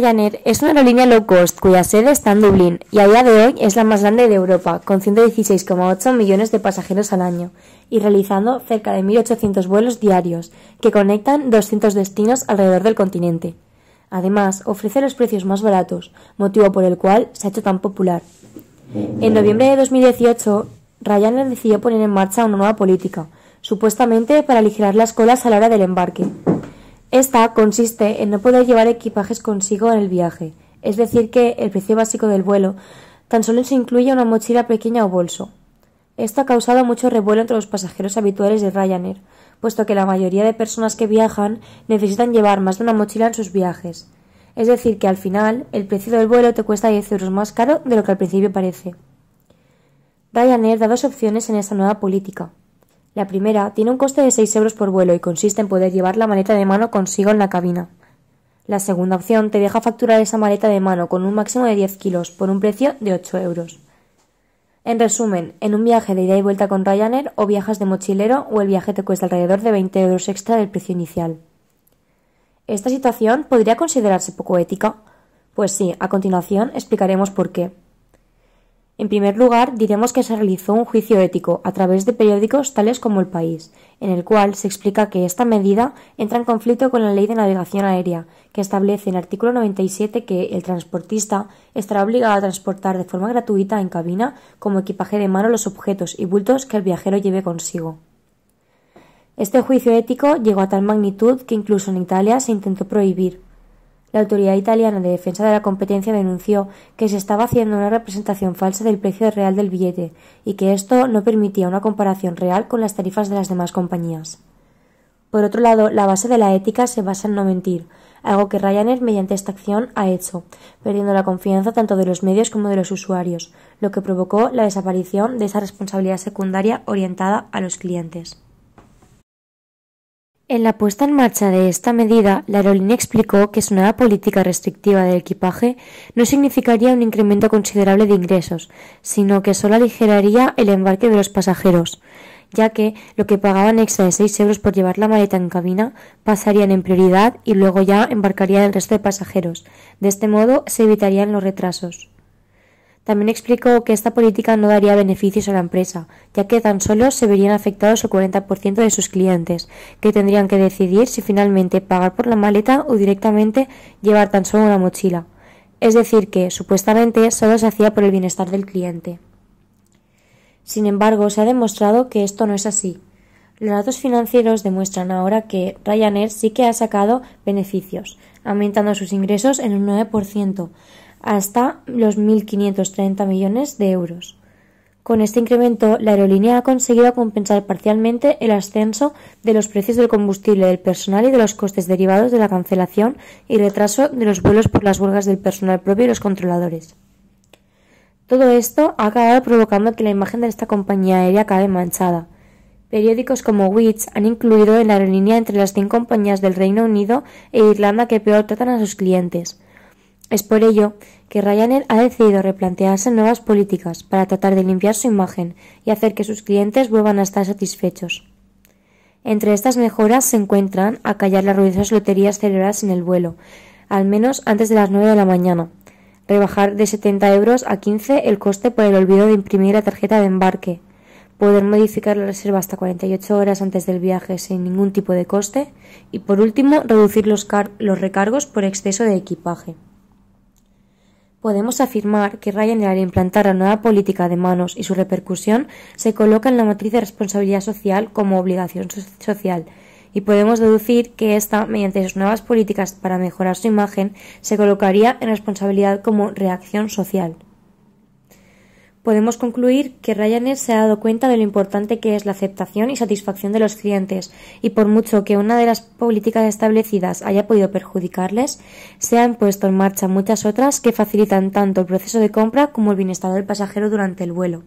Ryanair es una aerolínea low cost cuya sede está en Dublín y a día de hoy es la más grande de Europa, con 116,8 millones de pasajeros al año y realizando cerca de 1.800 vuelos diarios que conectan 200 destinos alrededor del continente. Además, ofrece los precios más baratos, motivo por el cual se ha hecho tan popular. En noviembre de 2018, Ryanair decidió poner en marcha una nueva política, supuestamente para aligerar las colas a la hora del embarque. Esta consiste en no poder llevar equipajes consigo en el viaje, es decir, que el precio básico del vuelo tan solo se incluye una mochila pequeña o bolso. Esto ha causado mucho revuelo entre los pasajeros habituales de Ryanair, puesto que la mayoría de personas que viajan necesitan llevar más de una mochila en sus viajes. Es decir, que al final el precio del vuelo te cuesta 10 euros más caro de lo que al principio parece. Ryanair da dos opciones en esta nueva política. La primera tiene un coste de 6 euros por vuelo y consiste en poder llevar la maleta de mano consigo en la cabina. La segunda opción te deja facturar esa maleta de mano con un máximo de 10 kilos por un precio de 8 euros. En resumen, en un viaje de ida y vuelta con Ryanair o viajas de mochilero o el viaje te cuesta alrededor de 20 euros extra del precio inicial. ¿Esta situación podría considerarse poco ética? Pues sí, a continuación explicaremos por qué. En primer lugar, diremos que se realizó un juicio ético a través de periódicos tales como El País, en el cual se explica que esta medida entra en conflicto con la Ley de Navegación Aérea, que establece en el artículo 97 que el transportista estará obligado a transportar de forma gratuita en cabina como equipaje de mano los objetos y bultos que el viajero lleve consigo. Este juicio ético llegó a tal magnitud que incluso en Italia se intentó prohibir, la Autoridad Italiana de Defensa de la Competencia denunció que se estaba haciendo una representación falsa del precio real del billete y que esto no permitía una comparación real con las tarifas de las demás compañías. Por otro lado, la base de la ética se basa en no mentir, algo que Ryanair mediante esta acción ha hecho, perdiendo la confianza tanto de los medios como de los usuarios, lo que provocó la desaparición de esa responsabilidad secundaria orientada a los clientes. En la puesta en marcha de esta medida, la aerolínea explicó que su nueva política restrictiva del equipaje no significaría un incremento considerable de ingresos, sino que solo aligeraría el embarque de los pasajeros, ya que lo que pagaban extra de 6 euros por llevar la maleta en cabina pasarían en prioridad y luego ya embarcarían el resto de pasajeros. De este modo se evitarían los retrasos. También explicó que esta política no daría beneficios a la empresa, ya que tan solo se verían afectados el 40% de sus clientes, que tendrían que decidir si finalmente pagar por la maleta o directamente llevar tan solo una mochila. Es decir, que supuestamente solo se hacía por el bienestar del cliente. Sin embargo, se ha demostrado que esto no es así. Los datos financieros demuestran ahora que Ryanair sí que ha sacado beneficios, aumentando sus ingresos en un 9%, hasta los 1.530 millones de euros. Con este incremento, la aerolínea ha conseguido compensar parcialmente el ascenso de los precios del combustible, del personal y de los costes derivados de la cancelación y retraso de los vuelos por las huelgas del personal propio y los controladores. Todo esto ha acabado provocando que la imagen de esta compañía aérea acabe manchada. Periódicos como Wits han incluido en la aerolínea entre las 100 compañías del Reino Unido e Irlanda que peor tratan a sus clientes. Es por ello que Ryanair ha decidido replantearse nuevas políticas para tratar de limpiar su imagen y hacer que sus clientes vuelvan a estar satisfechos. Entre estas mejoras se encuentran acallar las ruidosas loterías celebradas en el vuelo, al menos antes de las nueve de la mañana, rebajar de setenta euros a quince el coste por el olvido de imprimir la tarjeta de embarque, poder modificar la reserva hasta cuarenta y ocho horas antes del viaje sin ningún tipo de coste y, por último, reducir los recargos por exceso de equipaje. Podemos afirmar que Ryan, al implantar la nueva política de manos y su repercusión se coloca en la matriz de responsabilidad social como obligación social y podemos deducir que ésta, mediante sus nuevas políticas para mejorar su imagen, se colocaría en responsabilidad como reacción social podemos concluir que Ryanair se ha dado cuenta de lo importante que es la aceptación y satisfacción de los clientes, y por mucho que una de las políticas establecidas haya podido perjudicarles, se han puesto en marcha muchas otras que facilitan tanto el proceso de compra como el bienestar del pasajero durante el vuelo.